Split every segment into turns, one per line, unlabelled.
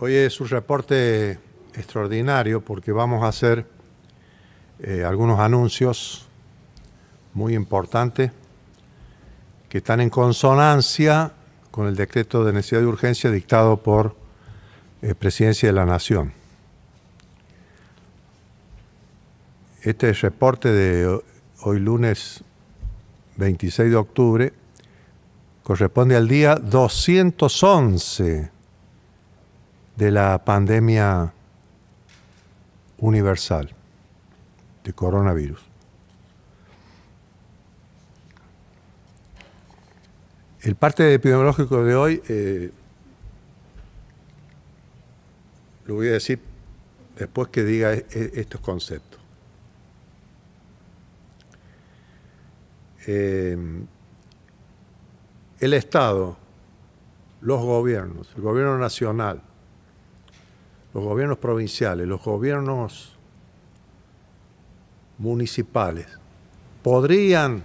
Hoy es un reporte extraordinario porque vamos a hacer eh, algunos anuncios muy importantes que están en consonancia con el decreto de necesidad de urgencia dictado por la eh, Presidencia de la Nación. Este reporte de hoy lunes 26 de octubre corresponde al día 211 de la pandemia universal de coronavirus. El parte epidemiológico de hoy eh, lo voy a decir después que diga e-, e-, estos conceptos. Eh, el Estado, los gobiernos, el gobierno nacional, los gobiernos provinciales, los gobiernos municipales, podrían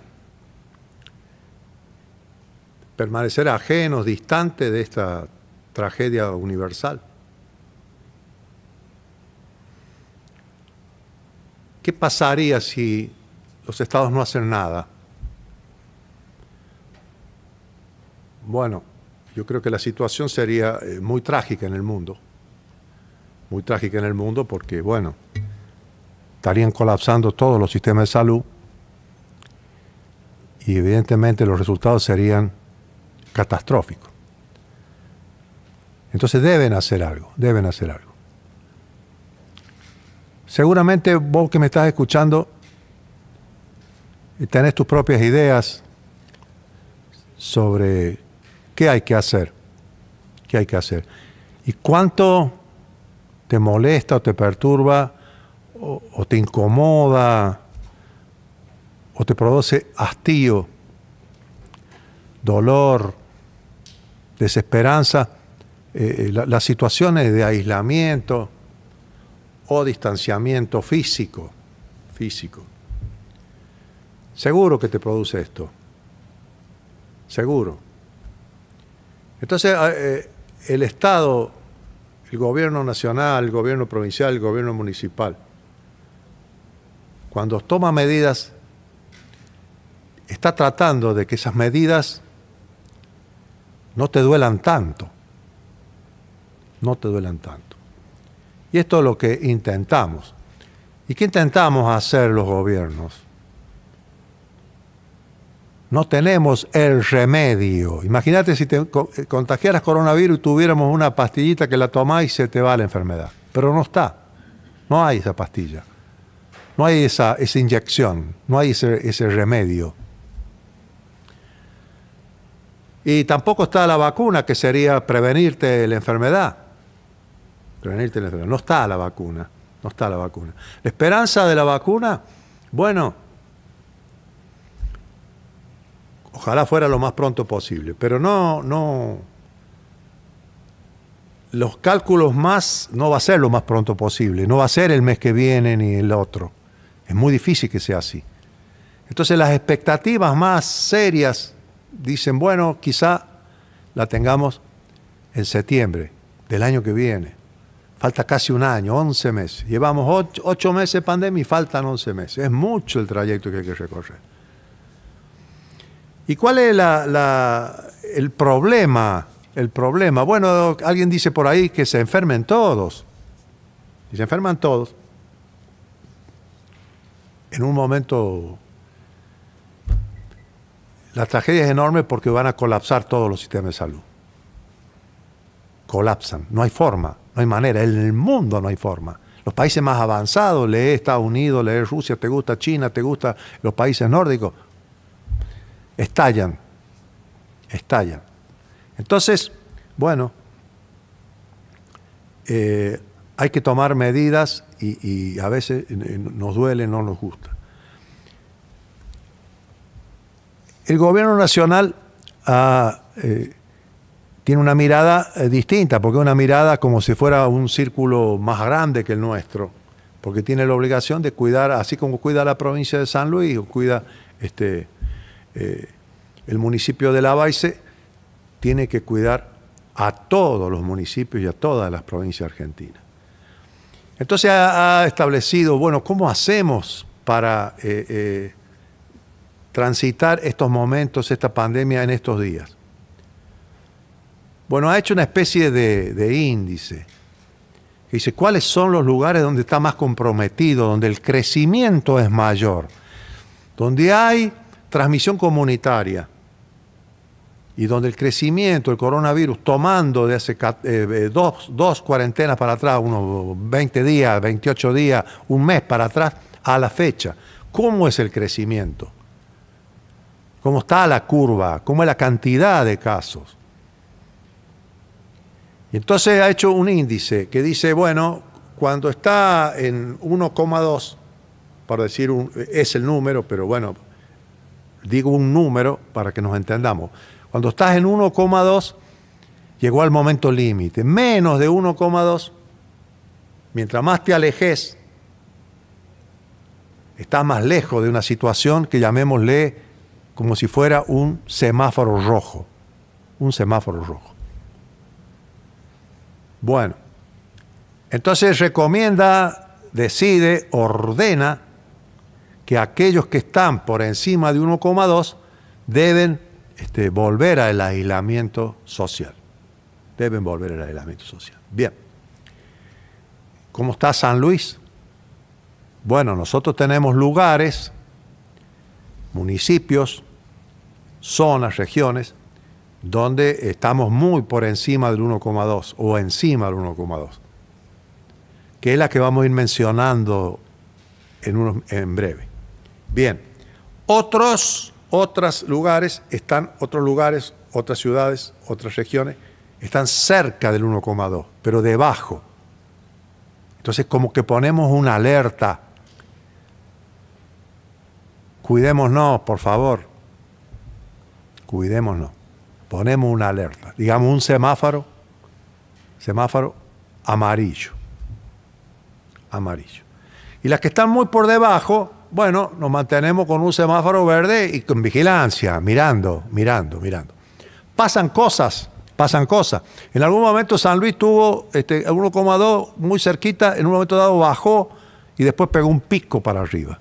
permanecer ajenos, distantes de esta tragedia universal. ¿Qué pasaría si los estados no hacen nada? Bueno, yo creo que la situación sería eh, muy trágica en el mundo muy trágica en el mundo porque, bueno, estarían colapsando todos los sistemas de salud y evidentemente los resultados serían catastróficos. Entonces deben hacer algo, deben hacer algo. Seguramente vos que me estás escuchando eh, tenés tus propias ideas sobre qué hay que hacer, qué hay que hacer. ¿Y cuánto te molesta o te perturba o, te incomoda o te produce hastío, dolor, desesperanza, eh, eh, las situaciones de aislamiento o distanciamiento físico, físico. Seguro que te produce esto. Seguro. Entonces, eh, el estado el gobierno nacional, el gobierno provincial, el gobierno municipal, cuando toma medidas, está tratando de que esas medidas no te duelan tanto, no te duelan tanto. Y esto es lo que intentamos. ¿Y qué intentamos hacer los gobiernos? no tenemos el remedio. Imagínate si te eh, contagiaras coronavirus y tuviéramos una pastillita que la tomás y se te va la enfermedad. Pero no está. No hay esa pastilla. No hay esa, inyección. No hay ese, ese remedio. Y tampoco está la vacuna, que sería prevenirte la enfermedad. Prevenirte la enfermedad. No está la vacuna. No está la vacuna. La esperanza de la vacuna, bueno, Ojalá fuera lo más pronto posible, pero no, no. Los cálculos más no va a ser lo más pronto posible, no va a ser el mes que viene ni el otro. Es muy difícil que sea así. Entonces las expectativas más serias dicen, bueno, quizá la tengamos en septiembre del año que viene. Falta casi un año, 11 meses. Llevamos 8, meses de pandemia y faltan 11 meses. Es mucho el trayecto que hay que recorrer. ¿Y cuál es el problema? El problema. Bueno, alguien dice por ahí que se enfermen todos. Y se enferman todos. En un momento la tragedia es enorme porque van a colapsar todos los sistemas de salud. Colapsan. No hay forma, no hay manera. En el mundo no hay forma. Los países más avanzados, lee Estados Unidos, lee Rusia, te gusta China, te gusta los países nórdicos, estallan, estallan. Entonces, bueno, eh, hay que tomar medidas y, a veces eh, nos duele, no nos gusta. El gobierno nacional ah, eh, tiene una mirada distinta, porque es una mirada como si fuera un círculo más grande que el nuestro, porque tiene la obligación de cuidar, así como cuida la provincia de San Luis, cuida este, eh, el municipio de La Baice tiene que cuidar a todos los municipios y a todas las provincias argentinas. Entonces ha, establecido, bueno, ¿cómo hacemos para eh, eh, transitar estos momentos, esta pandemia en estos días? Bueno, ha hecho una especie de, de índice que dice cuáles son los lugares donde está más comprometido, donde el crecimiento es mayor, donde hay transmisión comunitaria y donde el crecimiento del coronavirus, tomando de hace eh, eh, dos, cuarentenas para atrás, unos 20 días, 28 días, un mes para atrás, a la fecha, ¿cómo es el crecimiento? ¿Cómo está la curva? ¿Cómo es la cantidad de casos? entonces ha hecho un índice que dice, bueno, cuando está en 1,2, para decir, es el número, pero bueno, digo un número para que nos entendamos. Cuando estás en 1,2, llegó al momento límite. Menos de 1,2, mientras más te alejes, estás más lejos de una situación que llamémosle como si fuera un semáforo rojo. Un semáforo rojo. Bueno, entonces recomienda, decide, ordena que aquellos que están por encima de 1,2 deben este, volver al aislamiento social. Deben volver al aislamiento social. Bien. ¿Cómo está San Luis? Bueno, nosotros tenemos lugares, municipios, zonas, regiones, donde estamos muy por encima del 1,2 o encima del 1,2, que es la que vamos a ir mencionando en breve. Bien, otros, otros lugares están, otros lugares, otras ciudades, otras regiones, están cerca del 1,2, pero debajo. Entonces, como que ponemos una alerta. Cuidémonos, por favor. Cuidémonos. Ponemos una alerta. Digamos un semáforo, semáforo amarillo. Amarillo. Y las que están muy por debajo, bueno, nos mantenemos con un semáforo verde y con vigilancia, mirando, mirando, mirando. Pasan cosas, pasan cosas. En algún momento San Luis tuvo este, 1,2 muy cerquita, en un momento dado bajó y después pegó un pico para arriba.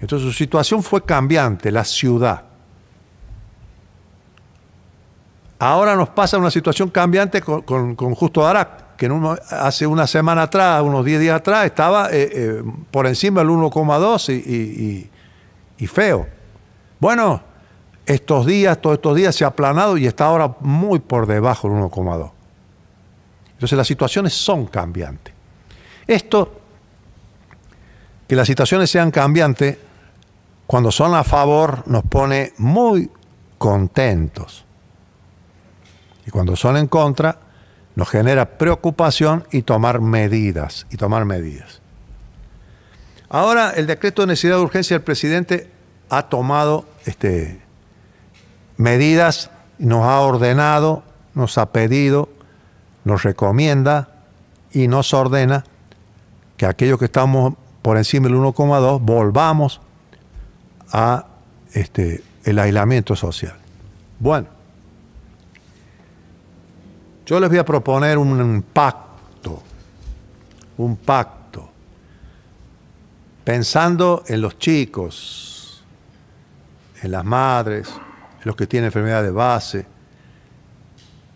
Entonces su situación fue cambiante, la ciudad. Ahora nos pasa una situación cambiante con, Justo Arac que hace una semana atrás, unos 10 días atrás, estaba eh, eh, por encima del 1,2 y, y, feo. Bueno, estos días, todos estos días se ha aplanado y está ahora muy por debajo del 1,2. Entonces las situaciones son cambiantes. Esto, que las situaciones sean cambiantes, cuando son a favor nos pone muy contentos. Y cuando son en contra, nos genera preocupación y tomar medidas, y tomar medidas. Ahora el decreto de necesidad de urgencia del presidente ha tomado este, medidas, nos ha ordenado, nos ha pedido, nos recomienda y nos ordena que aquellos que estamos por encima del 1,2 volvamos a este, el aislamiento social. Bueno, yo les voy a proponer un pacto, un pacto, pensando en los chicos, en las madres, en los que tienen enfermedad de base,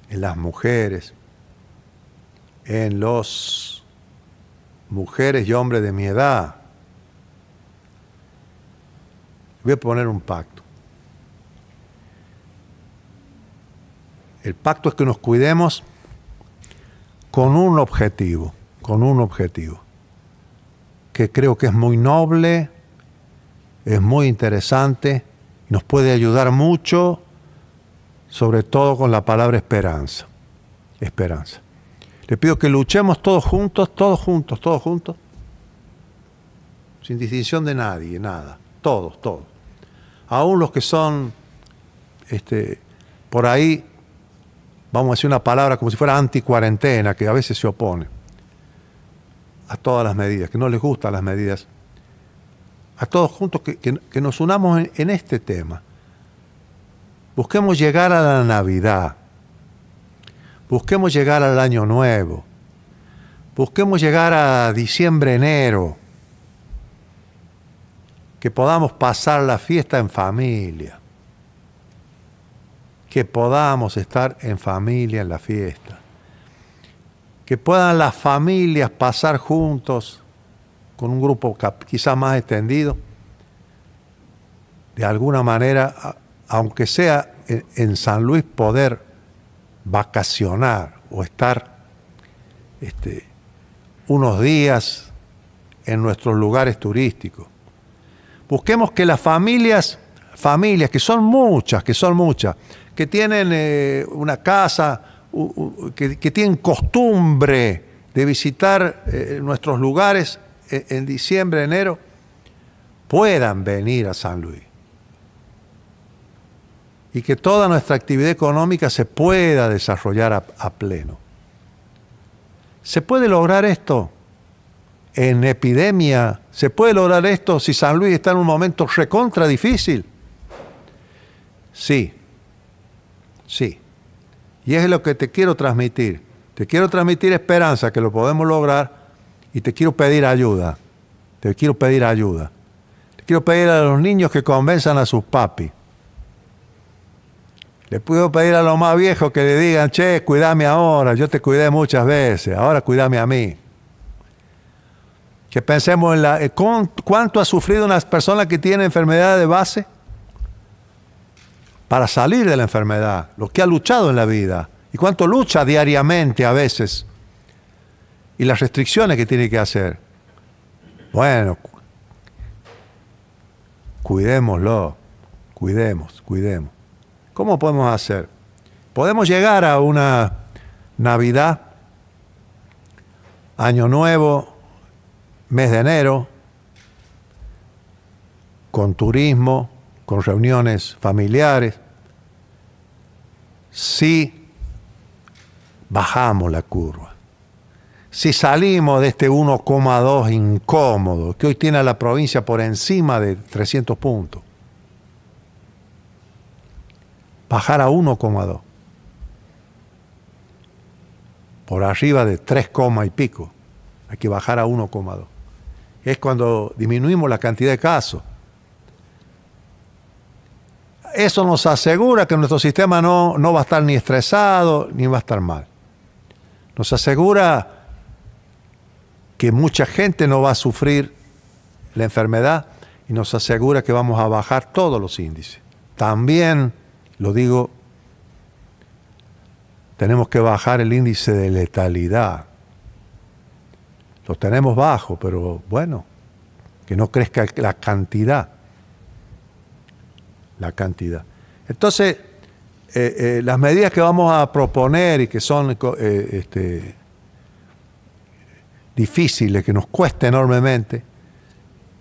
en las mujeres, en los mujeres y hombres de mi edad. Voy a poner un pacto El pacto es que nos cuidemos con un objetivo, con un objetivo, que creo que es muy noble, es muy interesante, nos puede ayudar mucho, sobre todo con la palabra esperanza. Esperanza. Le pido que luchemos todos juntos, todos juntos, todos juntos, sin distinción de nadie, nada, todos, todos. Aún los que son este, por ahí vamos a decir una palabra como si fuera anti cuarentena que a veces se opone a todas las medidas, que no les gustan las medidas, a todos juntos que, nos unamos en este tema. Busquemos llegar a la Navidad, busquemos llegar al Año Nuevo, busquemos llegar a diciembre, enero, que podamos pasar la fiesta en familia que podamos estar en familia en la fiesta. Que puedan las familias pasar juntos con un grupo quizá más extendido. De alguna manera, aunque sea en San Luis, poder vacacionar o estar este, unos días en nuestros lugares turísticos. Busquemos que las familias, familias que son muchas, que son muchas, que tienen eh, una casa, que, tienen costumbre de visitar eh, nuestros lugares eh, en, diciembre, enero, puedan venir a San Luis. Y que toda nuestra actividad económica se pueda desarrollar a, a pleno. ¿Se puede lograr esto? en epidemia. ¿Se puede lograr esto si San Luis está en un momento recontra difícil? Sí, Sí. Y es lo que te quiero transmitir. Te quiero transmitir esperanza que lo podemos lograr y te quiero pedir ayuda. Te quiero pedir ayuda. Te quiero pedir a los niños que convenzan a sus papi Le puedo pedir a los más viejos que le digan, che, cuídame ahora, yo te cuidé muchas veces, ahora cuídame a mí. Que pensemos en la, eh, ¿cuánto ha sufrido una persona que tiene enfermedad de base? para salir de la enfermedad, lo que ha luchado en la vida y cuánto lucha diariamente a veces y las restricciones que tiene que hacer. Bueno, cuidémoslo, cuidemos, cuidemos. ¿Cómo podemos hacer? Podemos llegar a una Navidad, Año Nuevo, mes de enero, con turismo, con reuniones familiares, si bajamos la curva, si salimos de este 1,2 incómodo que hoy tiene la provincia por encima de 300 puntos, bajar a 1,2, por arriba de 3, y pico, hay que bajar a 1,2. Es cuando disminuimos la cantidad de casos eso nos asegura que nuestro sistema no, va a estar ni estresado, ni va a estar mal. Nos asegura que mucha gente no va a sufrir la enfermedad y nos asegura que vamos a bajar todos los índices. También, lo digo, tenemos que bajar el índice de letalidad. Lo tenemos bajo, pero bueno, que no crezca la cantidad la cantidad. Entonces, eh, eh, las medidas que vamos a proponer y que son eh, este, difíciles, que nos cuesta enormemente,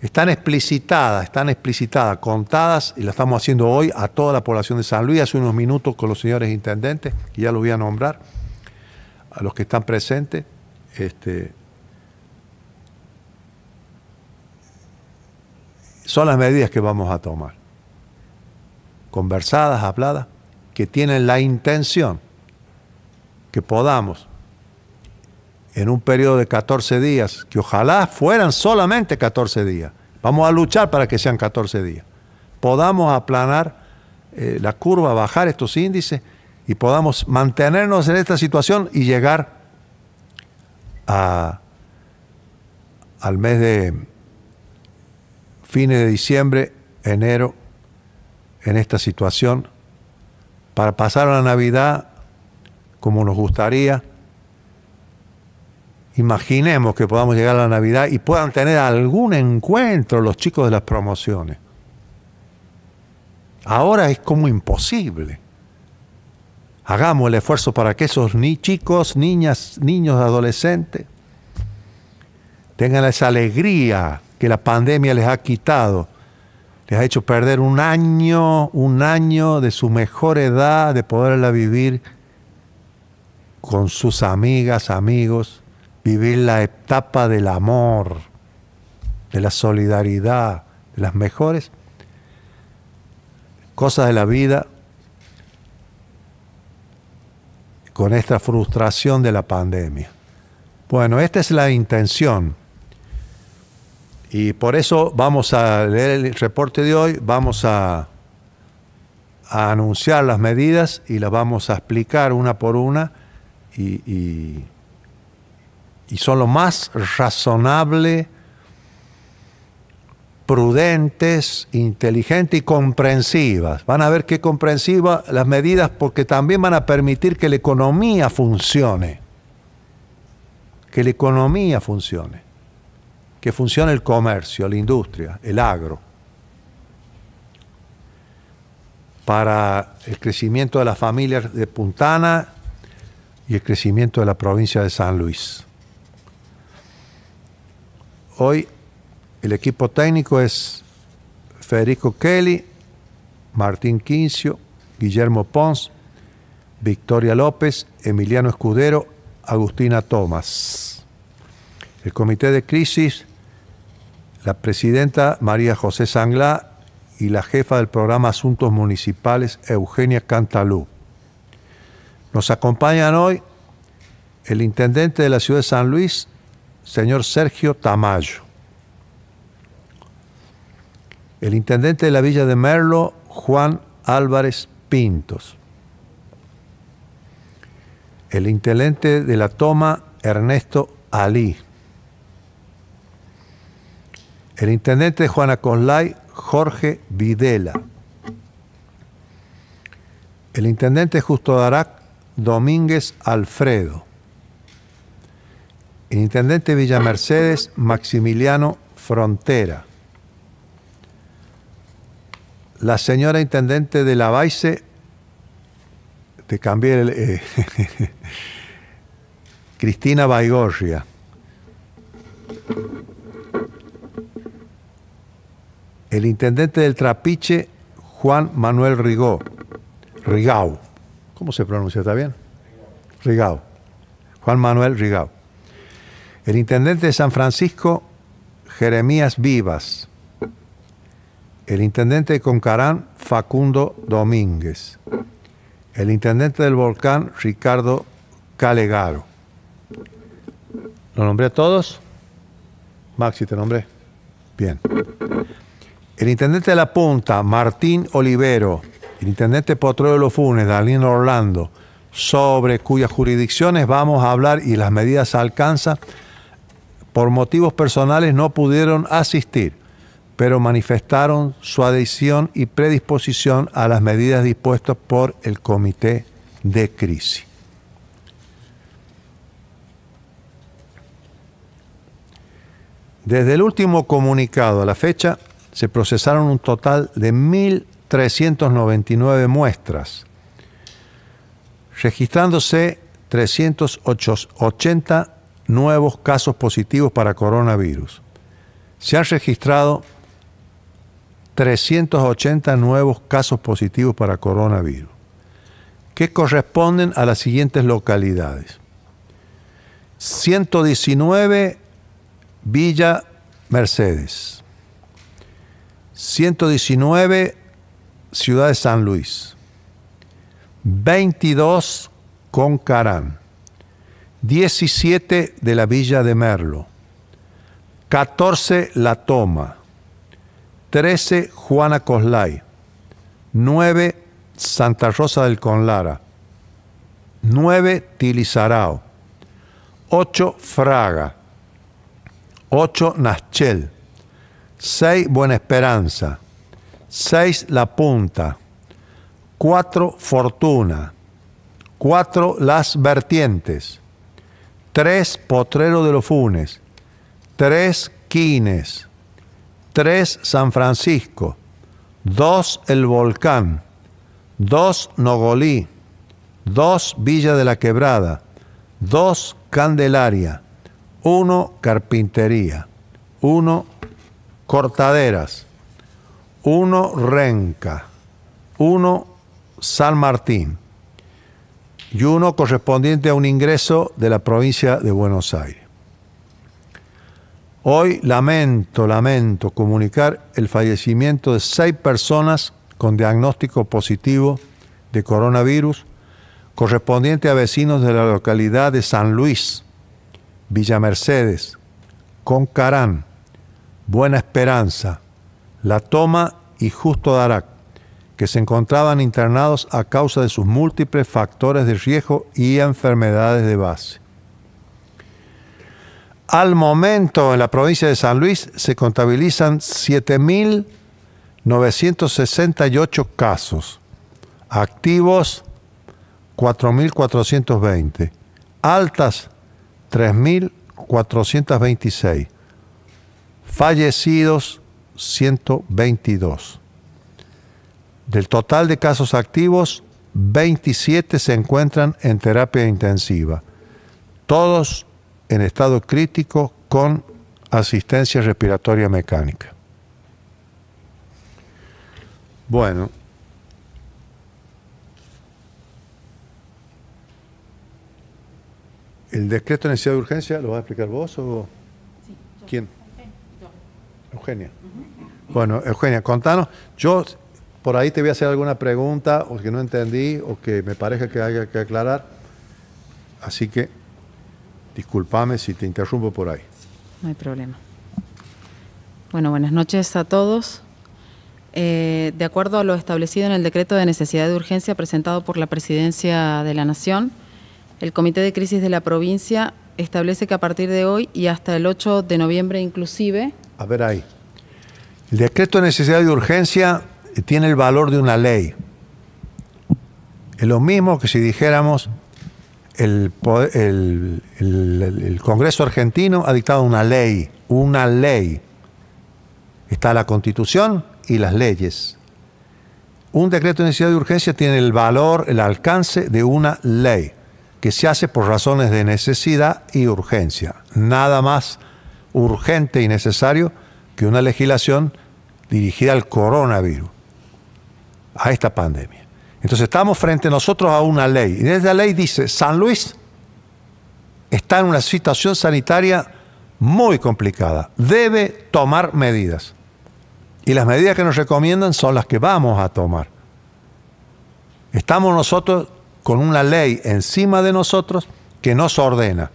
están explicitadas, están explicitadas, contadas, y las estamos haciendo hoy a toda la población de San Luis, hace unos minutos con los señores intendentes, que ya lo voy a nombrar, a los que están presentes. Este, son las medidas que vamos a tomar conversadas, habladas, que tienen la intención que podamos, en un periodo de 14 días, que ojalá fueran solamente 14 días, vamos a luchar para que sean 14 días, podamos aplanar eh, la curva, bajar estos índices y podamos mantenernos en esta situación y llegar al mes de fines de diciembre, enero en esta situación, para pasar a la Navidad como nos gustaría. Imaginemos que podamos llegar a la Navidad y puedan tener algún encuentro los chicos de las promociones. Ahora es como imposible. Hagamos el esfuerzo para que esos ni chicos, niñas, niños, adolescentes tengan esa alegría que la pandemia les ha quitado les ha hecho perder un año, un año de su mejor edad, de poderla vivir con sus amigas, amigos, vivir la etapa del amor, de la solidaridad, de las mejores cosas de la vida, con esta frustración de la pandemia. Bueno, esta es la intención y por eso vamos a leer el reporte de hoy, vamos a, anunciar las medidas y las vamos a explicar una por una y, y son lo más razonable, prudentes, inteligentes y comprensivas. Van a ver qué comprensivas las medidas porque también van a permitir que la economía funcione. Que la economía funcione que funciona el comercio, la industria, el agro, para el crecimiento de las familias de Puntana y el crecimiento de la provincia de San Luis. Hoy el equipo técnico es Federico Kelly, Martín Quincio, Guillermo Pons, Victoria López, Emiliano Escudero, Agustina Tomás. El comité de crisis la presidenta María José Sanglá y la jefa del programa Asuntos Municipales, Eugenia Cantalú. Nos acompañan hoy el intendente de la ciudad de San Luis, señor Sergio Tamayo. El intendente de la villa de Merlo, Juan Álvarez Pintos. El intendente de la toma, Ernesto Alí. El intendente de Juana Conlay, Jorge Videla. El intendente Justo Darac, Domínguez Alfredo. El intendente Villa Mercedes, Maximiliano Frontera. La señora intendente de la Baice, te cambié el, eh, Cristina Baigorria el intendente del Trapiche, Juan Manuel Rigó, Rigau, ¿cómo se pronuncia? ¿Está bien? Rigao. Juan Manuel Rigao. El intendente de San Francisco, Jeremías Vivas. El intendente de Concarán, Facundo Domínguez. El intendente del Volcán, Ricardo Calegaro. ¿Lo nombré a todos? Maxi, te nombré. Bien. El intendente de la Punta, Martín Olivero, el intendente Potrero de los Funes, Darlene Orlando, sobre cuyas jurisdicciones vamos a hablar y las medidas alcanzan alcanza, por motivos personales no pudieron asistir, pero manifestaron su adhesión y predisposición a las medidas dispuestas por el Comité de Crisis. Desde el último comunicado a la fecha, se procesaron un total de 1.399 muestras, registrándose 380 nuevos casos positivos para coronavirus. Se han registrado 380 nuevos casos positivos para coronavirus, que corresponden a las siguientes localidades. 119 Villa Mercedes, 119, Ciudad de San Luis. 22, Concarán. 17, de la Villa de Merlo. 14, La Toma. 13, Juana Coslay. 9, Santa Rosa del Conlara. 9, Tilizarao. 8, Fraga. 8, Nachel. 6 Buena Esperanza, 6 La Punta, 4 Fortuna, 4 Las Vertientes, 3 Potrero de los Funes, 3 Quines, 3 San Francisco, 2 El Volcán, 2 Nogolí, 2 Villa de la Quebrada, 2 Candelaria, 1 Carpintería, 1 Cortaderas, uno Renca, uno San Martín y uno correspondiente a un ingreso de la provincia de Buenos Aires. Hoy lamento, lamento comunicar el fallecimiento de seis personas con diagnóstico positivo de coronavirus correspondiente a vecinos de la localidad de San Luis, Villa Mercedes, Concarán, Buena Esperanza, La Toma y Justo Darac, que se encontraban internados a causa de sus múltiples factores de riesgo y enfermedades de base. Al momento, en la provincia de San Luis se contabilizan 7.968 casos, activos 4.420, altas 3.426 fallecidos 122. Del total de casos activos, 27 se encuentran en terapia intensiva, todos en estado crítico con asistencia respiratoria mecánica. Bueno, el decreto de necesidad de urgencia, ¿lo va a explicar vos o sí, quién? Eugenia. Bueno, Eugenia, contanos, yo por ahí te voy a hacer alguna pregunta o que no entendí o que me parece que haya que aclarar, así que discúlpame si te interrumpo por ahí.
No hay problema. Bueno, buenas noches a todos. Eh, de acuerdo a lo establecido en el decreto de necesidad de urgencia presentado por la Presidencia de la Nación, el Comité de Crisis de la Provincia establece que a partir de hoy y hasta el 8 de noviembre inclusive,
a ver ahí. El decreto de necesidad y urgencia tiene el valor de una ley. Es lo mismo que si dijéramos el, Congreso argentino ha dictado una ley, una ley. Está la constitución y las leyes. Un decreto de necesidad y urgencia tiene el valor, el alcance de una ley, que se hace por razones de necesidad y urgencia. Nada más urgente y necesario que una legislación dirigida al coronavirus, a esta pandemia. Entonces estamos frente nosotros a una ley. Y esa ley dice, San Luis está en una situación sanitaria muy complicada. Debe tomar medidas. Y las medidas que nos recomiendan son las que vamos a tomar. Estamos nosotros con una ley encima de nosotros que nos ordena.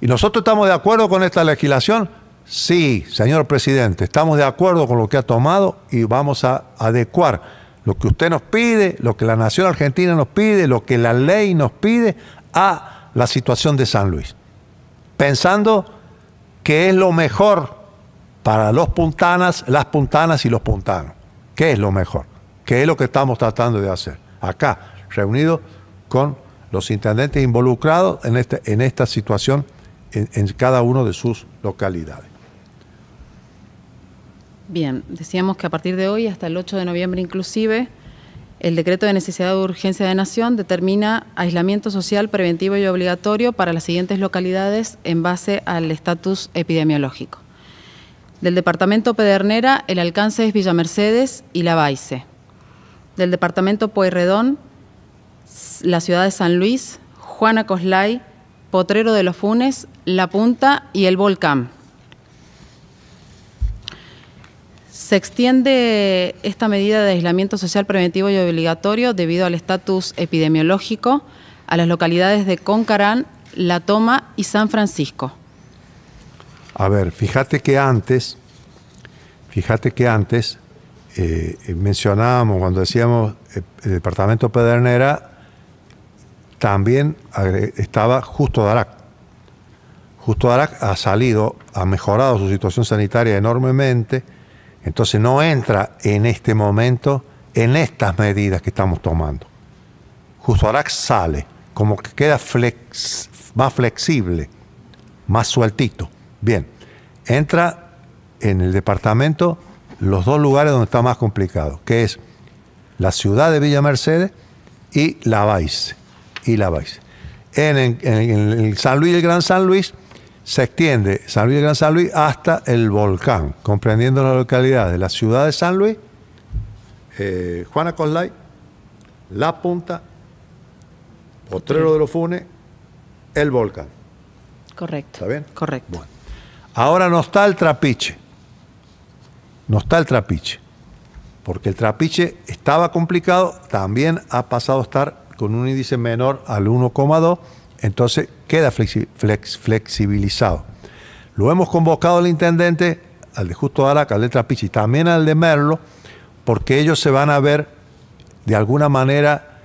¿Y nosotros estamos de acuerdo con esta legislación? Sí, señor presidente, estamos de acuerdo con lo que ha tomado y vamos a adecuar lo que usted nos pide, lo que la nación argentina nos pide, lo que la ley nos pide a la situación de San Luis. Pensando que es lo mejor para los puntanas, las puntanas y los puntanos. ¿Qué es lo mejor? ¿Qué es lo que estamos tratando de hacer? Acá, reunidos con los intendentes involucrados en, este, en esta situación en, cada una de sus localidades.
Bien, decíamos que a partir de hoy, hasta el 8 de noviembre inclusive, el decreto de necesidad de urgencia de nación determina aislamiento social preventivo y obligatorio para las siguientes localidades en base al estatus epidemiológico. Del departamento Pedernera, el alcance es Villa Mercedes y La Baice. Del departamento Pueyrredón, la ciudad de San Luis, Juana Coslay, Potrero de los Funes, La Punta y el Volcán. Se extiende esta medida de aislamiento social preventivo y obligatorio debido al estatus epidemiológico a las localidades de Concarán, La Toma y San Francisco.
A ver, fíjate que antes, fíjate que antes eh, mencionábamos cuando decíamos eh, el departamento Pedernera también estaba Justo Darac. Justo Darac ha salido, ha mejorado su situación sanitaria enormemente, entonces no entra en este momento en estas medidas que estamos tomando. Justo Darac sale, como que queda más flexible, más sueltito. Bien, entra en el departamento los dos lugares donde está más complicado, que es la ciudad de Villa Mercedes y La y la Vice. En, el San Luis del Gran San Luis se extiende San Luis y Gran San Luis hasta el volcán, comprendiendo la localidad de la ciudad de San Luis, eh, Juana Coslay, La Punta, Potrero de los Funes, el volcán. Correcto. ¿Está bien? Correcto. Ahora no está el trapiche. No está el trapiche. Porque el trapiche estaba complicado, también ha pasado a estar con un índice menor al 1,2, entonces queda flexibilizado. Lo hemos convocado al intendente, al de Justo Araca, al de Trapichi, también al de Merlo, porque ellos se van a ver de alguna manera,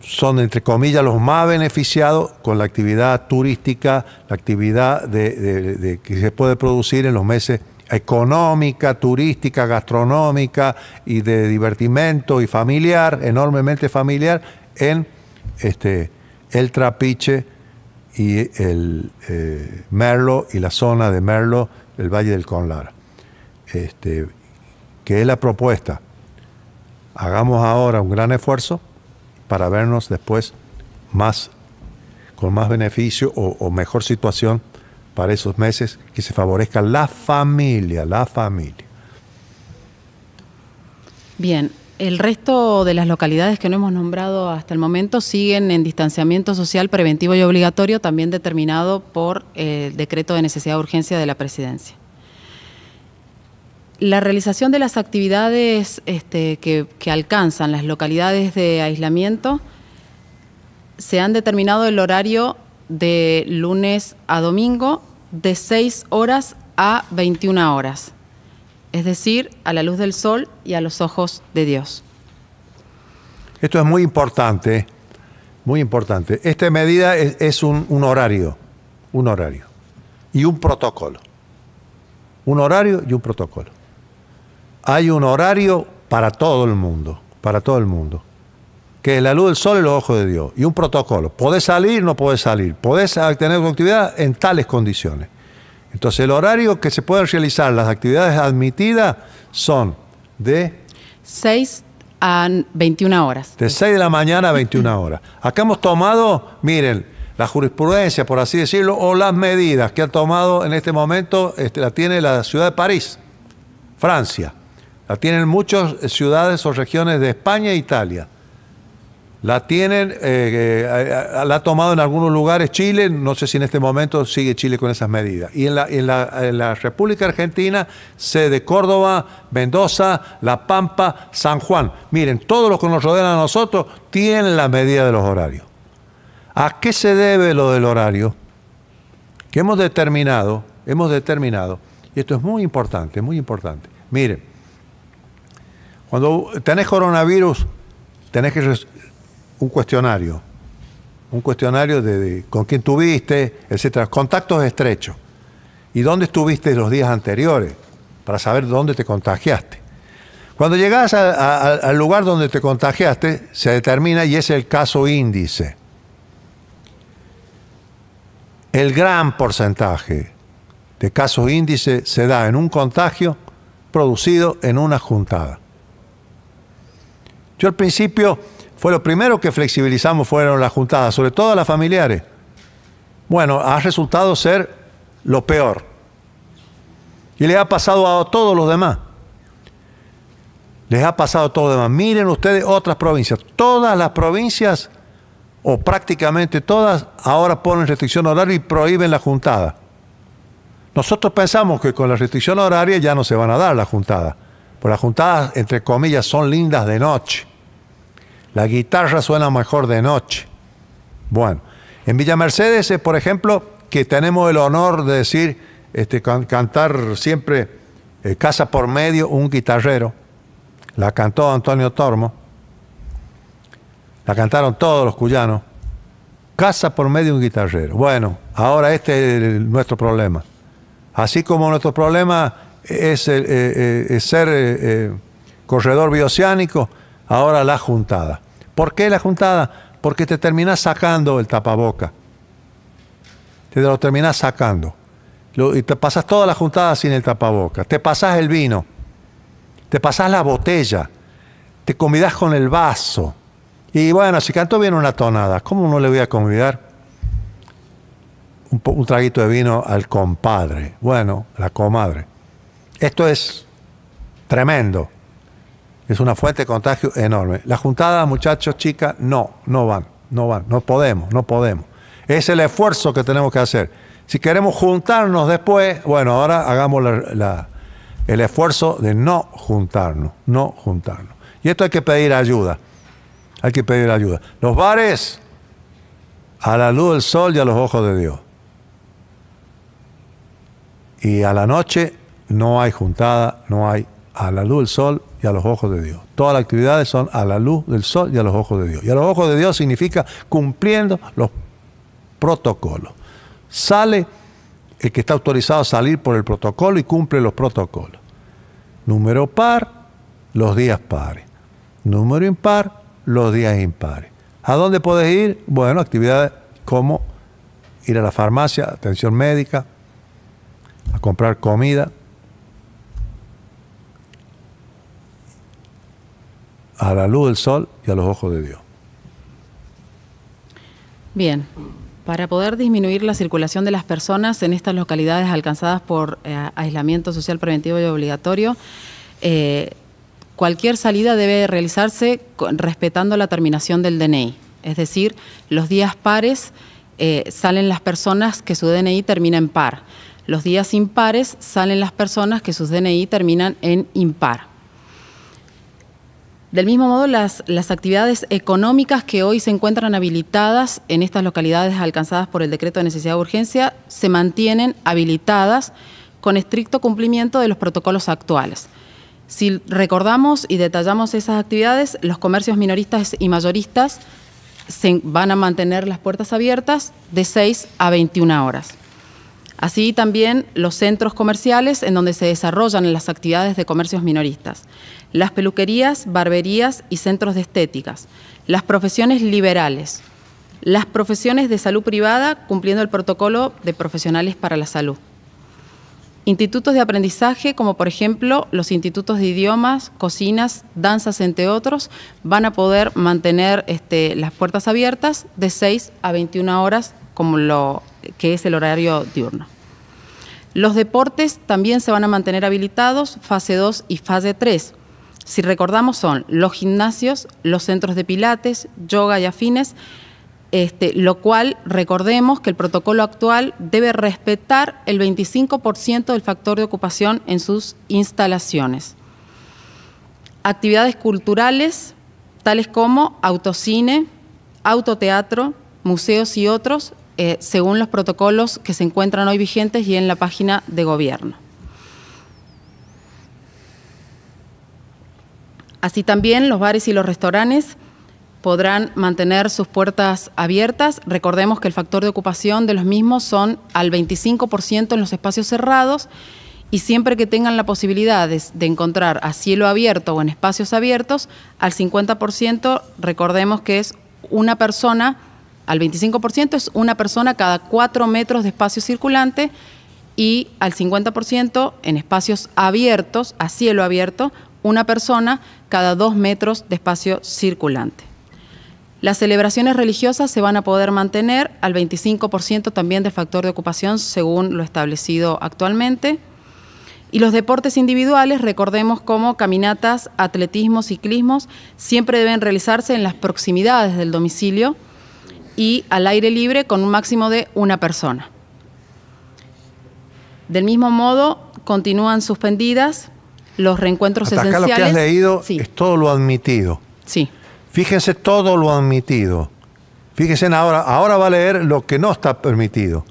son entre comillas los más beneficiados con la actividad turística, la actividad que se puede producir en los meses económica, turística, gastronómica y de divertimento y familiar, enormemente familiar, en este, el Trapiche y el eh, Merlo y la zona de Merlo, el Valle del Conlar. Este, que es la propuesta. Hagamos ahora un gran esfuerzo para vernos después más con más beneficio o, o mejor situación para esos meses, que se favorezca la familia, la familia.
Bien, el resto de las localidades que no hemos nombrado hasta el momento siguen en distanciamiento social preventivo y obligatorio, también determinado por el decreto de necesidad de urgencia de la presidencia. La realización de las actividades este, que alcanzan las localidades de aislamiento se han determinado el horario de lunes a domingo de 6 horas a 21 horas, es decir, a la luz del sol y a los ojos de Dios.
Esto es muy importante, muy importante. Esta medida es, un, horario, un horario y un protocolo. Un horario y un protocolo. Hay un horario para todo el mundo, para todo el mundo que la luz del sol es los ojos de Dios y un protocolo. Podés salir, no podés salir. Podés tener actividad en tales condiciones. Entonces, el horario que se pueden realizar las actividades admitidas son de
6 a 21 horas.
De 6 de la mañana a 21 horas. Acá hemos tomado, miren, la jurisprudencia, por así decirlo, o las medidas que ha tomado en este momento, este, la tiene la ciudad de París, Francia. La tienen muchas ciudades o regiones de España e Italia. La tienen, eh, eh, la ha tomado en algunos lugares Chile, no sé si en este momento sigue Chile con esas medidas. Y en la, República Argentina, sede Córdoba, Mendoza, La Pampa, San Juan. Miren, todos los que nos rodean a nosotros tienen la medida de los horarios. ¿A qué se debe lo del horario? Que hemos determinado, hemos determinado, y esto es muy importante, muy importante. Miren, cuando tenés coronavirus, tenés que un cuestionario. Un cuestionario de, con quién tuviste, etcétera. Contactos estrechos. ¿Y dónde estuviste los días anteriores? Para saber dónde te contagiaste. Cuando llegas al lugar donde te contagiaste, se determina y es el caso índice. El gran porcentaje de casos índice se da en un contagio producido en una juntada. Yo al principio fue lo primero que flexibilizamos fueron las juntadas, sobre todo las familiares. Bueno, ha resultado ser lo peor. Y le ha pasado a todos los demás. Les ha pasado a todos los demás. Miren ustedes otras provincias. Todas las provincias, o prácticamente todas, ahora ponen restricción horaria y prohíben la juntada. Nosotros pensamos que con la restricción horaria ya no se van a dar las juntadas. porque las juntadas, entre comillas, son lindas de noche. La guitarra suena mejor de noche. Bueno, en Villa Mercedes por ejemplo, que tenemos el honor de decir, este, cantar siempre eh, Casa por Medio, un guitarrero. La cantó Antonio Tormo. La cantaron todos los cuyanos. Casa por medio un guitarrero. Bueno, ahora este es nuestro problema. Así como nuestro problema es eh, eh, ser corredor bioceánico, Ahora la juntada. ¿Por qué la juntada? Porque te terminás sacando el tapaboca. Te lo terminás sacando. y te pasas toda la juntada sin el tapaboca. Te pasás el vino. Te pasas la botella. Te comidas con el vaso. Y bueno, si cantó bien una tonada, ¿cómo no le voy a convidar un traguito de vino al compadre? Bueno, la comadre. Esto es tremendo es una fuente de contagio enorme. Las juntadas, muchachos, chicas, no, no van, no van, no podemos, no podemos. Es el esfuerzo que tenemos que hacer. Si queremos juntarnos después, bueno, ahora hagamos el esfuerzo de no juntarnos, no juntarnos. Y esto hay que pedir ayuda, hay que pedir ayuda. Los bares, a la luz del sol y a los ojos de Dios. Y a la noche no hay juntada, no hay a la luz del sol y a los ojos de Dios. Todas las actividades son a la luz del sol y a los ojos de Dios. Y a los ojos de Dios significa cumpliendo los protocolos. Sale el que está autorizado a salir por el protocolo y cumple los protocolos. Número par, los días pares. Número impar, los días impares. ¿A dónde puedes ir? Bueno, actividades como ir a la farmacia, atención médica, a comprar comida, a la luz del sol y a los ojos de Dios.
Bien, para poder disminuir la circulación de las personas en estas localidades alcanzadas por eh, aislamiento social preventivo y obligatorio, eh, cualquier salida debe realizarse respetando la terminación del DNI. Es decir, los días pares eh, salen las personas que su DNI termina en par. Los días impares salen las personas que sus DNI terminan en impar. Del mismo modo, las, actividades económicas que hoy se encuentran habilitadas en estas localidades alcanzadas por el decreto de necesidad de urgencia se mantienen habilitadas con estricto cumplimiento de los protocolos actuales. Si recordamos y detallamos esas actividades, los comercios minoristas y mayoristas se van a mantener las puertas abiertas de 6 a 21 horas. Así también los centros comerciales en donde se desarrollan las actividades de comercios minoristas las peluquerías, barberías y centros de estéticas, las profesiones liberales, las profesiones de salud privada cumpliendo el protocolo de profesionales para la salud, institutos de aprendizaje como por ejemplo los institutos de idiomas, cocinas, danzas entre otros, van a poder mantener este, las puertas abiertas de 6 a 21 horas como lo que es el horario diurno. Los deportes también se van a mantener habilitados, fase 2 y fase 3, si recordamos, son los gimnasios, los centros de pilates, yoga y afines, este, lo cual recordemos que el protocolo actual debe respetar el 25% del factor de ocupación en sus instalaciones. Actividades culturales, tales como autocine, autoteatro, museos y otros, eh, según los protocolos que se encuentran hoy vigentes y en la página de gobierno. Así también los bares y los restaurantes podrán mantener sus puertas abiertas. Recordemos que el factor de ocupación de los mismos son al 25% en los espacios cerrados y siempre que tengan la posibilidad de, encontrar a cielo abierto o en espacios abiertos, al 50% recordemos que es una persona, al 25% es una persona cada cuatro metros de espacio circulante y al 50% en espacios abiertos, a cielo abierto, una persona cada dos metros de espacio circulante. Las celebraciones religiosas se van a poder mantener al 25% también del factor de ocupación según lo establecido actualmente. Y los deportes individuales, recordemos como caminatas, atletismo, ciclismos, siempre deben realizarse en las proximidades del domicilio y al aire libre con un máximo de una persona. Del mismo modo, continúan suspendidas los reencuentros Hasta esenciales. Acá lo que has
leído es todo lo admitido. Sí. Fíjense todo lo admitido. Fíjense ahora, ahora va a leer lo que no está permitido.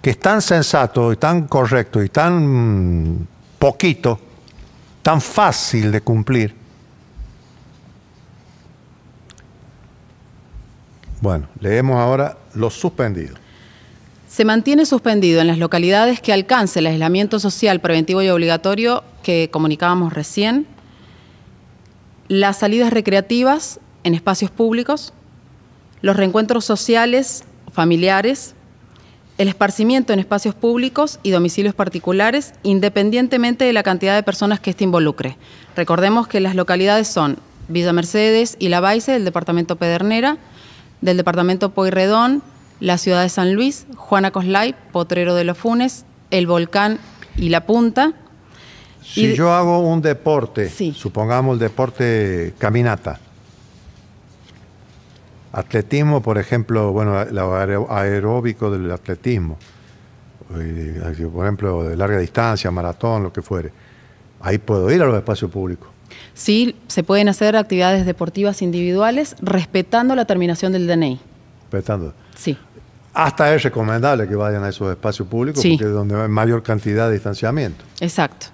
Que es tan sensato y tan correcto y tan mm, poquito, tan fácil de cumplir. Bueno, leemos ahora los suspendidos
se mantiene suspendido en las localidades que alcance el aislamiento social preventivo y obligatorio que comunicábamos recién, las salidas recreativas en espacios públicos, los reencuentros sociales, familiares, el esparcimiento en espacios públicos y domicilios particulares, independientemente de la cantidad de personas que este involucre. Recordemos que las localidades son Villa Mercedes y La Baice, del departamento Pedernera, del departamento Poirredón, la ciudad de San Luis, Juana Coslay, Potrero de los Funes, El Volcán y La Punta.
Si yo hago un deporte, supongamos el deporte caminata, atletismo, por ejemplo, bueno, aeróbico del atletismo, eh, por ejemplo, de larga distancia, maratón, lo que fuere, ahí puedo ir a los espacios públicos.
Sí, se pueden hacer actividades deportivas individuales respetando la terminación del DNI. Respetando. Sí.
Hasta es recomendable que vayan a esos espacios públicos porque es donde hay mayor cantidad de distanciamiento. Exacto.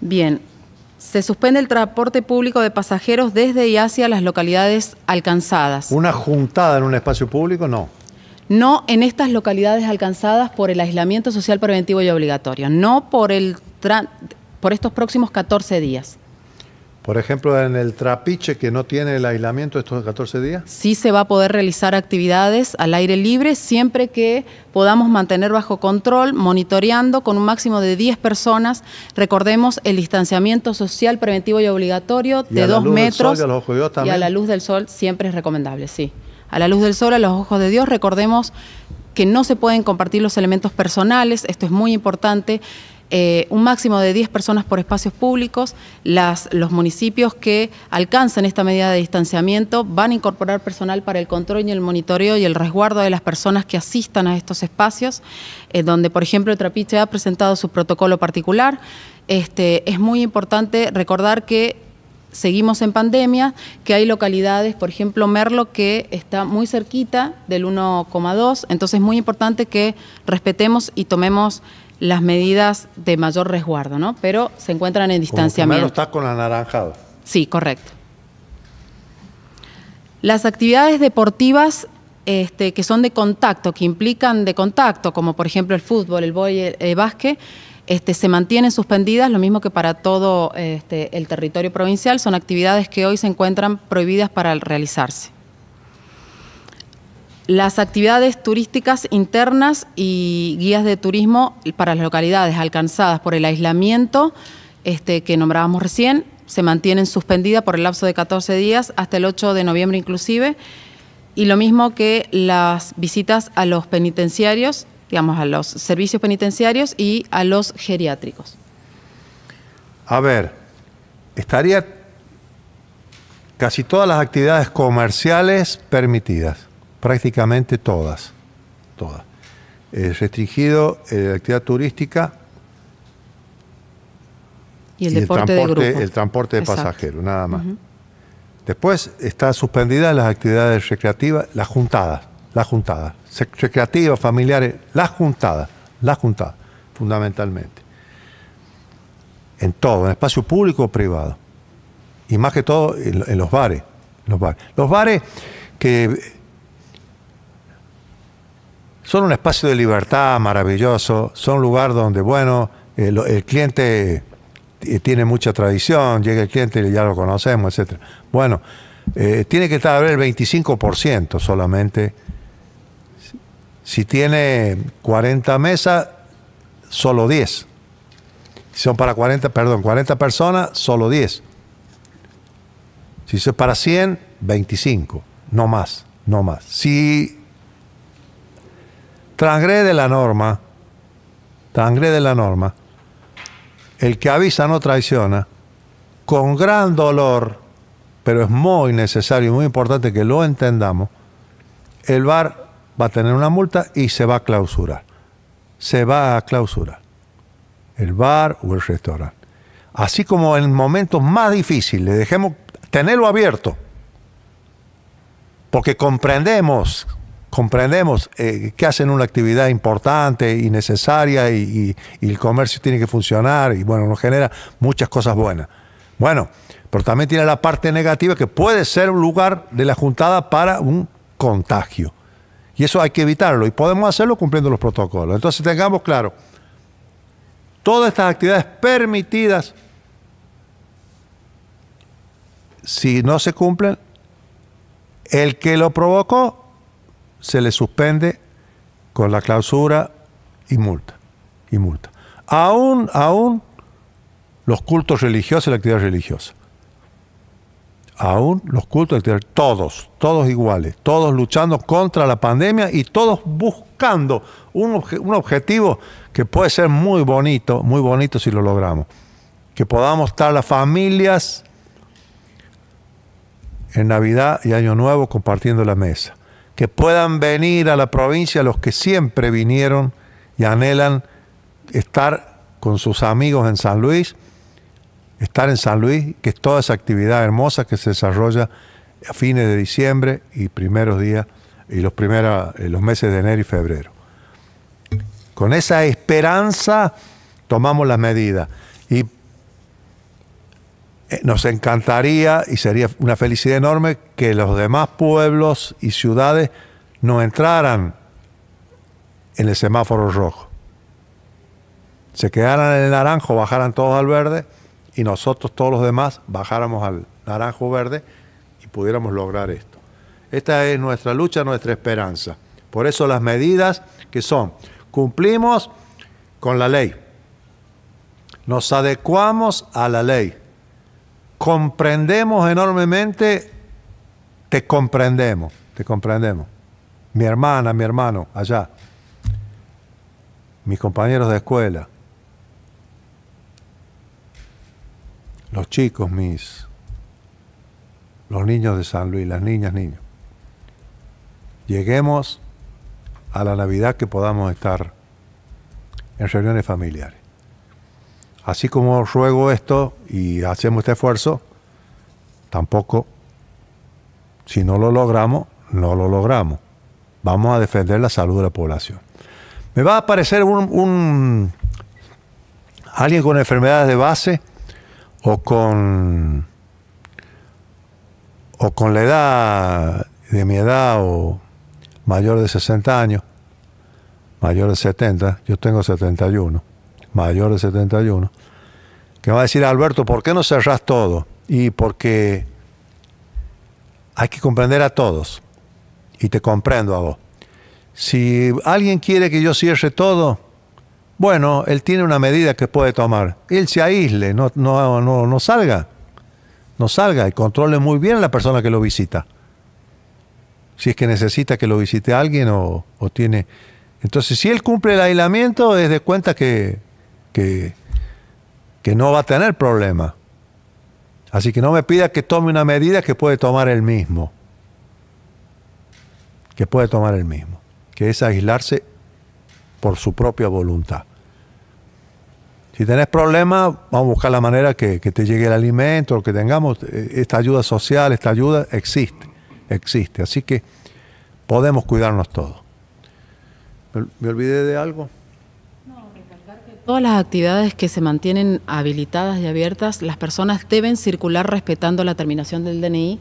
Bien, se suspende el transporte público de pasajeros desde y hacia las localidades alcanzadas.
¿Una juntada en un espacio público? No.
No en estas localidades alcanzadas por el aislamiento social preventivo y obligatorio, no por, el por estos próximos 14 días.
Por ejemplo, en el trapiche que no tiene el aislamiento estos 14 días.
Sí se va a poder realizar actividades al aire libre siempre que podamos mantener bajo control, monitoreando con un máximo de 10 personas. Recordemos el distanciamiento social preventivo y obligatorio de 2 metros. y, a y a la luz del sol siempre es recomendable, sí. A la luz del sol, a los ojos de Dios, recordemos que no se pueden compartir los elementos personales, esto es muy importante. Eh, un máximo de 10 personas por espacios públicos. los municipios que alcancen esta medida de distanciamiento van a incorporar personal para el control y el monitoreo y el resguardo de las personas que asistan a estos espacios, eh, donde, por ejemplo, Trapiche ha presentado su protocolo particular. Este, es muy importante recordar que seguimos en pandemia, que hay localidades, por ejemplo Merlo, que está muy cerquita del 1,2, entonces es muy importante que respetemos y tomemos las medidas de mayor resguardo, ¿no? Pero se encuentran en distanciamiento. Como
primero está con anaranjado.
Sí, correcto. Las actividades deportivas este, que son de contacto, que implican de contacto, como por ejemplo el fútbol, el boy, el, básquet, este, se mantienen suspendidas, lo mismo que para todo este, el territorio provincial, son actividades que hoy se encuentran prohibidas para realizarse las actividades turísticas internas y guías de turismo para las localidades alcanzadas por el aislamiento este, que nombrábamos recién se mantienen suspendidas por el lapso de 14 días hasta el 8 de noviembre inclusive y lo mismo que las visitas a los penitenciarios, digamos a los servicios penitenciarios y a los geriátricos.
A ver, estaría casi todas las actividades comerciales permitidas prácticamente todas, todas. Eh, restringido eh, la actividad turística
y el, el transporte,
de, el pasajeros, nada más. Después está suspendidas las actividades recreativas, las juntadas, las juntadas, recreativas, familiares, las juntadas, las juntadas, fundamentalmente. En todo, en espacio público o privado. Y más que todo en, los bares. Los bares, los bares que son un espacio de libertad maravilloso, son un lugar donde, bueno, eh, el, cliente eh, tiene mucha tradición, llega el cliente y ya lo conocemos, etc. Bueno, eh, tiene que estar el 25% solamente. Si tiene 40 mesas, solo 10. Si son para 40, perdón, 40 personas, solo 10. Si es para 100, 25, no más, no más. Si transgrede la norma, transgrede la norma, el que avisa no traiciona, con gran dolor, pero es muy necesario y muy importante que lo entendamos, el bar va a tener una multa y se va a clausurar. Se va a clausurar. El bar o el restaurante. Así como en momentos más difíciles, dejemos tenerlo abierto. Porque comprendemos comprendemos eh, que hacen una actividad importante y necesaria y, el comercio tiene que funcionar y bueno, nos genera muchas cosas buenas. Bueno, pero también tiene la parte negativa que puede ser un lugar de la juntada para un contagio. Y eso hay que evitarlo y podemos hacerlo cumpliendo los protocolos. Entonces tengamos claro, todas estas actividades permitidas, si no se cumplen, el que lo provocó se le suspende con la clausura y multa. Y multa. Aún, aún los cultos religiosos y la actividad religiosa. Aún los cultos, de todos, todos iguales, todos luchando contra la pandemia y todos buscando un objetivo que puede ser muy bonito, muy bonito si lo logramos. Que podamos estar las familias en Navidad y Año Nuevo compartiendo la mesa que puedan venir a la provincia los que siempre vinieron y anhelan estar con sus amigos en San Luis, estar en San Luis, que es toda esa actividad hermosa que se desarrolla a fines de diciembre y primeros días y los, primeros, eh, los meses de enero y febrero. Con esa esperanza tomamos las medidas. Eh, nos encantaría y sería una felicidad enorme que los demás pueblos y ciudades no entraran en el semáforo rojo. Se quedaran en el naranjo, bajaran todos al verde y nosotros todos los demás bajáramos al naranjo verde y pudiéramos lograr esto. Esta es nuestra lucha, nuestra esperanza. Por eso las medidas que son, cumplimos con la ley, nos adecuamos a la ley comprendemos enormemente, te comprendemos, te comprendemos. Mi hermana, mi hermano, allá. Mis compañeros de escuela. Los chicos, mis. Los niños de San Luis, las niñas, niños. Lleguemos a la Navidad que podamos estar en reuniones familiares así como ruego esto y hacemos este esfuerzo, tampoco, si no lo logramos, no lo logramos. Vamos a defender la salud de la población. Me va a aparecer un, alguien con enfermedades de base o con o con la edad de mi edad o mayor de 60 años, mayor de 70, yo tengo 71 mayor de 71, que me va a decir, Alberto, ¿por qué no cerrás todo? Y porque hay que comprender a todos, y te comprendo a vos. Si alguien quiere que yo cierre todo, bueno, él tiene una medida que puede tomar. Él se aísle, no, no, no, no salga, no salga y controle muy bien a la persona que lo visita. Si es que necesita que lo visite alguien o, o tiene... Entonces, si él cumple el aislamiento, es de cuenta que que, no va a tener problema. Así que no me pida que tome una medida que puede tomar él mismo. Que puede tomar él mismo. Que es aislarse por su propia voluntad. Si tenés problemas, vamos a buscar la manera que, que, te llegue el alimento, lo que tengamos. E, esta ayuda social, esta ayuda existe, existe. Así que podemos cuidarnos todos. me olvidé de algo? Todas
las actividades que se mantienen habilitadas y abiertas, las personas deben circular respetando la terminación del DNI.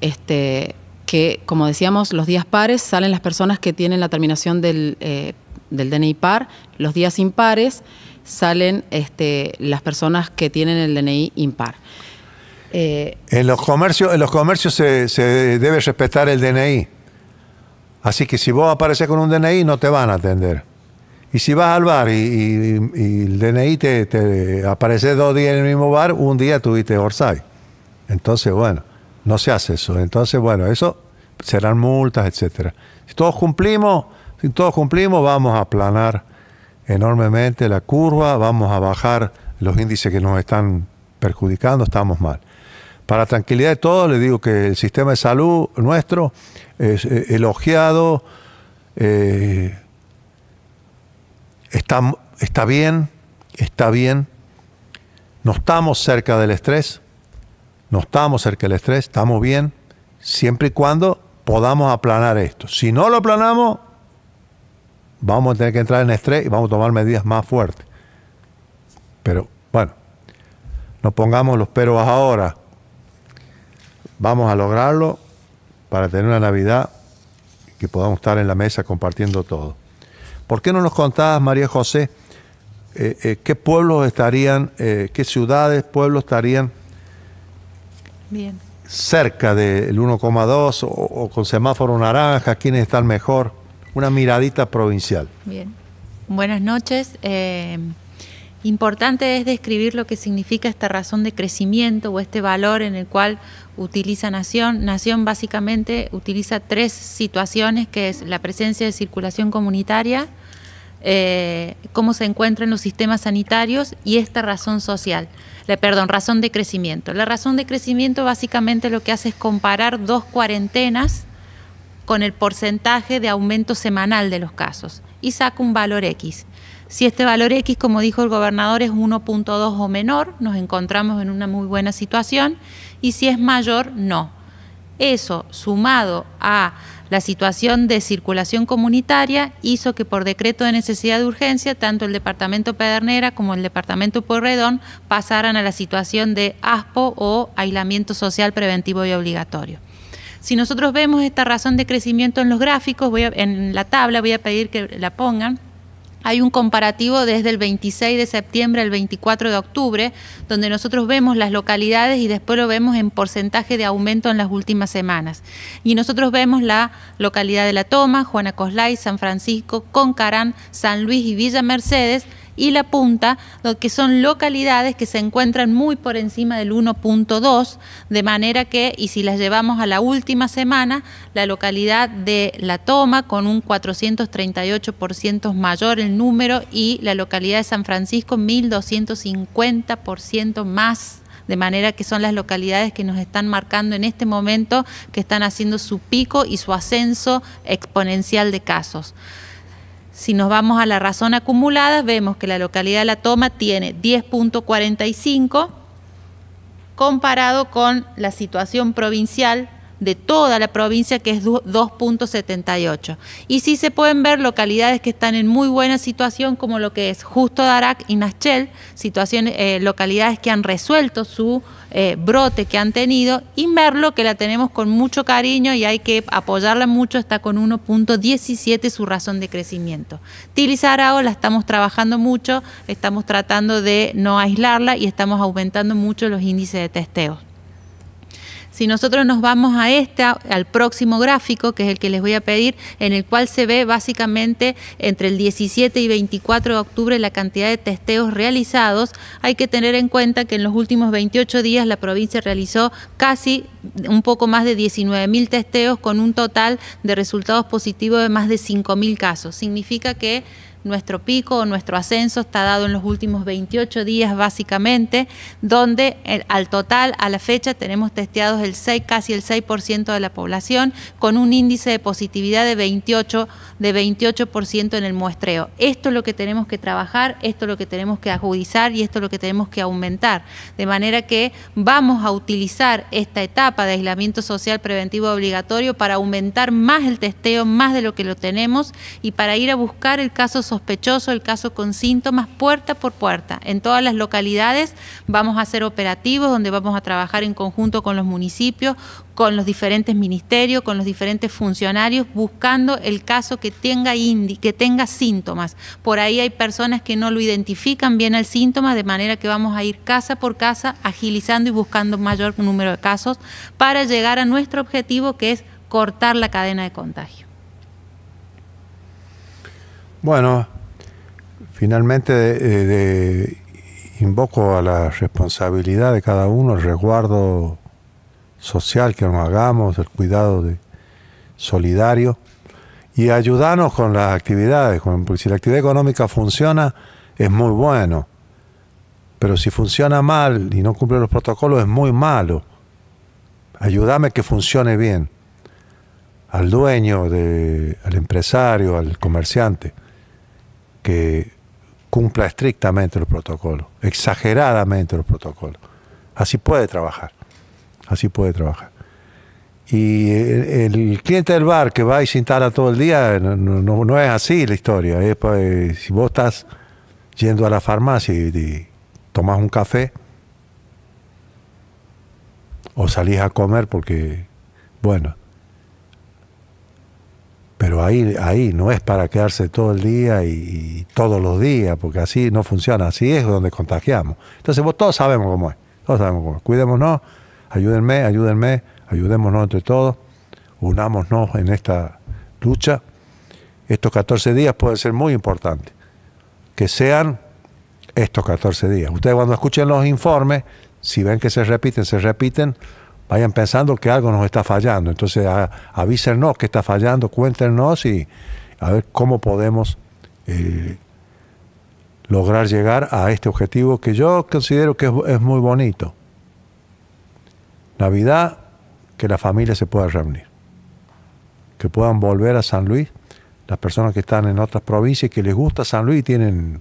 Este, que, como decíamos, los días pares salen las personas que tienen la terminación del, eh, DNI par, los días impares salen este, las personas que tienen el DNI impar. Eh,
en los comercios, en los comercios se, se, debe respetar el DNI. Así que si vos apareces con un DNI, no te van a atender. Y si vas al bar y, el DNI te, aparece dos días en el mismo bar, un día tuviste Orsay. Entonces, bueno, no se hace eso. Entonces, bueno, eso serán multas, etcétera. Si todos cumplimos, si todos cumplimos, vamos a aplanar enormemente la curva, vamos a bajar los índices que nos están perjudicando, estamos mal. Para tranquilidad de todos, les digo que el sistema de salud nuestro es eh, elogiado. Eh, está, bien, está bien. No estamos cerca del estrés, no estamos cerca del estrés, estamos bien, siempre y cuando podamos aplanar esto. Si no lo aplanamos, vamos a tener que entrar en estrés y vamos a tomar medidas más fuertes. Pero bueno, no pongamos los peros ahora. Vamos a lograrlo para tener una Navidad que podamos estar en la mesa compartiendo todo. ¿Por qué no nos contabas, María José, eh, eh, qué pueblos estarían, eh, qué ciudades, pueblos estarían cerca del 1,2 o, con semáforo naranja, quiénes están mejor? Una miradita provincial.
Bien. Buenas noches. Importante es describir lo que significa esta razón de crecimiento o este valor en el cual utiliza Nación. Nación básicamente utiliza tres situaciones, que es la presencia de circulación comunitaria, eh, cómo se encuentran los sistemas sanitarios y esta razón social, perdón, razón de crecimiento. La razón de crecimiento básicamente lo que hace es comparar dos cuarentenas con el porcentaje de aumento semanal de los casos y saca un valor X. Si este valor X, como dijo el gobernador, es 1.2 o menor, nos encontramos en una muy buena situación y si es mayor, no. Eso, sumado a la situación de circulación comunitaria, hizo que por decreto de necesidad de urgencia, tanto el Departamento Pedernera como el Departamento Pueyrredón pasaran a la situación de ASPO o aislamiento social preventivo y obligatorio. Si nosotros vemos esta razón de crecimiento en los gráficos, voy en la tabla voy a pedir que la pongan, hay un comparativo desde el 26 de septiembre al 24 de octubre, donde nosotros vemos las localidades y después lo vemos en porcentaje de aumento en las últimas semanas. Y nosotros vemos la localidad de La Toma, Juana Coslay, San Francisco, Concarán, San Luis y Villa Mercedes y La Punta, que son localidades que se encuentran muy por encima del 1.2, de manera que, y si las llevamos a la última semana, la localidad de La Toma, con un 438% mayor el número, y la localidad de San Francisco, 1.250% más de manera que son las localidades que nos están marcando en este momento, que están haciendo su pico y su ascenso exponencial de casos. Si nos vamos a la razón acumulada, vemos que la localidad de La Toma tiene 10.45 comparado con la situación provincial de toda la provincia, que es 2.78. Y sí se pueden ver localidades que están en muy buena situación, como lo que es Justo Darac y Nachel, situaciones, eh, localidades que han resuelto su eh, brote que han tenido, y Merlo, que la tenemos con mucho cariño y hay que apoyarla mucho, está con 1.17 su razón de crecimiento. Tili la estamos trabajando mucho, estamos tratando de no aislarla y estamos aumentando mucho los índices de testeo. Si nosotros nos vamos a este, al próximo gráfico, que es el que les voy a pedir, en el cual se ve básicamente entre el 17 y 24 de octubre la cantidad de testeos realizados, hay que tener en cuenta que en los últimos 28 días la provincia realizó casi un poco más de 19.000 testeos con un total de resultados positivos de más de 5.000 casos. Significa que nuestro pico o nuestro ascenso está dado en los últimos 28 días básicamente, donde eh, al total, a la fecha, tenemos testeados el 6, casi el 6% de la población, con un índice de positividad de 28%, de en el muestreo. Esto es lo que tenemos que trabajar, esto es lo que tenemos que agudizar y esto es lo que tenemos que aumentar. De manera que vamos a utilizar esta etapa de aislamiento social preventivo obligatorio para aumentar más el testeo, más de lo que lo tenemos y para ir a buscar el caso social sospechoso, el caso con síntomas, puerta por puerta. En todas las localidades vamos a hacer operativos donde vamos a trabajar en conjunto con los municipios, con los diferentes ministerios, con los diferentes funcionarios, buscando el caso que tenga, que tenga síntomas. Por ahí hay personas que no lo identifican bien al síntoma, de manera que vamos a ir casa por casa agilizando y buscando mayor número de casos para llegar a nuestro objetivo que es cortar la cadena de contagio.
Bueno, finalmente eh, invoco a la responsabilidad de cada uno, el resguardo social que nos hagamos, el cuidado de, solidario y ayudarnos con las actividades, porque si la actividad económica funciona es muy bueno, pero si funciona mal y no cumple los protocolos es muy malo. Ayúdame que funcione bien al dueño, al empresario, al comerciante que cumpla estrictamente los protocolos, exageradamente los protocolos. Así puede trabajar, así puede trabajar. Y el, cliente del bar que va y se instala todo el día, no, es así la historia. Pues, si vos estás yendo a la farmacia y, y un café, o salís a comer porque, bueno, pero ahí, ahí no es para quedarse todo el día y, todos los días, porque así no funciona, así es donde contagiamos. Entonces todos sabemos cómo es, todos sabemos cómo es. Cuidémonos, ayúdenme, ayúdenme, ayudémonos entre todos, unámonos en esta lucha. Estos 14 días pueden ser muy importantes, que sean estos 14 días. Ustedes cuando escuchen los informes, si ven que se repiten, se repiten, vayan pensando que algo nos está fallando. Entonces avísenos que está fallando, cuéntenos y a ver cómo podemos eh, lograr llegar a este objetivo que yo considero que es, muy bonito. Navidad, que la familia se pueda reunir, que puedan volver a San Luis, las personas que están en otras provincias y que les gusta San Luis, tienen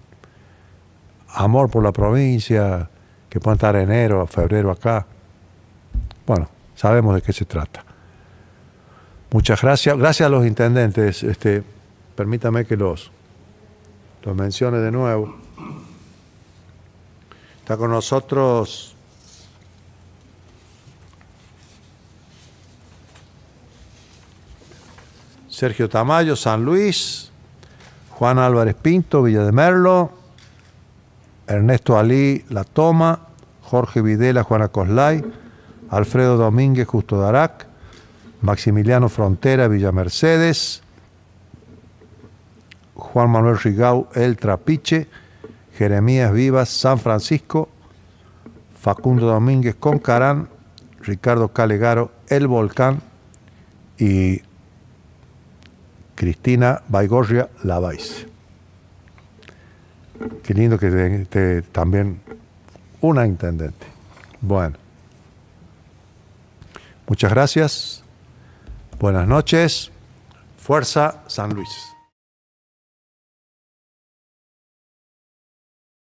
amor por la provincia, que puedan estar enero, febrero acá bueno, sabemos de qué se trata. Muchas gracias. Gracias a los intendentes. Este, permítame que los, los mencione de nuevo. Está con nosotros Sergio Tamayo, San Luis, Juan Álvarez Pinto, Villa de Merlo, Ernesto Alí, La Toma, Jorge Videla, Juana Coslay. Alfredo Domínguez Justo Darac, Maximiliano Frontera Villa Mercedes, Juan Manuel Rigau El Trapiche, Jeremías Vivas San Francisco, Facundo Domínguez Concarán, Ricardo Calegaro El Volcán y Cristina Baigorria Lavais. Qué lindo que esté también una intendente. Bueno. Muchas gracias. Buenas noches. Fuerza San Luis.